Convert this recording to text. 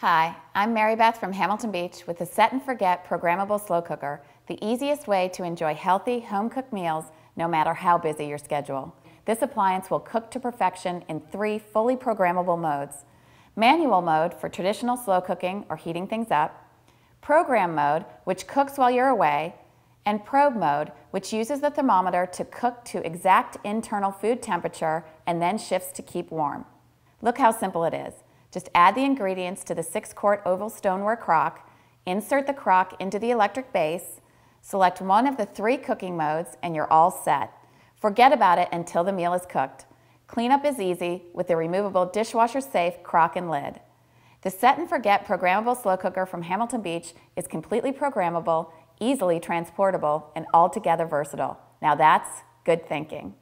Hi, I'm Mary Beth from Hamilton Beach with the Set and Forget Programmable Slow Cooker, the easiest way to enjoy healthy, home-cooked meals no matter how busy your schedule. This appliance will cook to perfection in three fully programmable modes. Manual mode for traditional slow cooking or heating things up, program mode, which cooks while you're away, and probe mode, which uses the thermometer to cook to exact internal food temperature and then shifts to keep warm. Look how simple it is. Just add the ingredients to the 6-quart oval stoneware crock, insert the crock into the electric base, select one of the three cooking modes, and you're all set. Forget about it until the meal is cooked. Cleanup is easy with the removable dishwasher-safe crock and lid. The Set and Forget programmable slow cooker from Hamilton Beach is completely programmable, easily transportable, and altogether versatile. Now that's good thinking.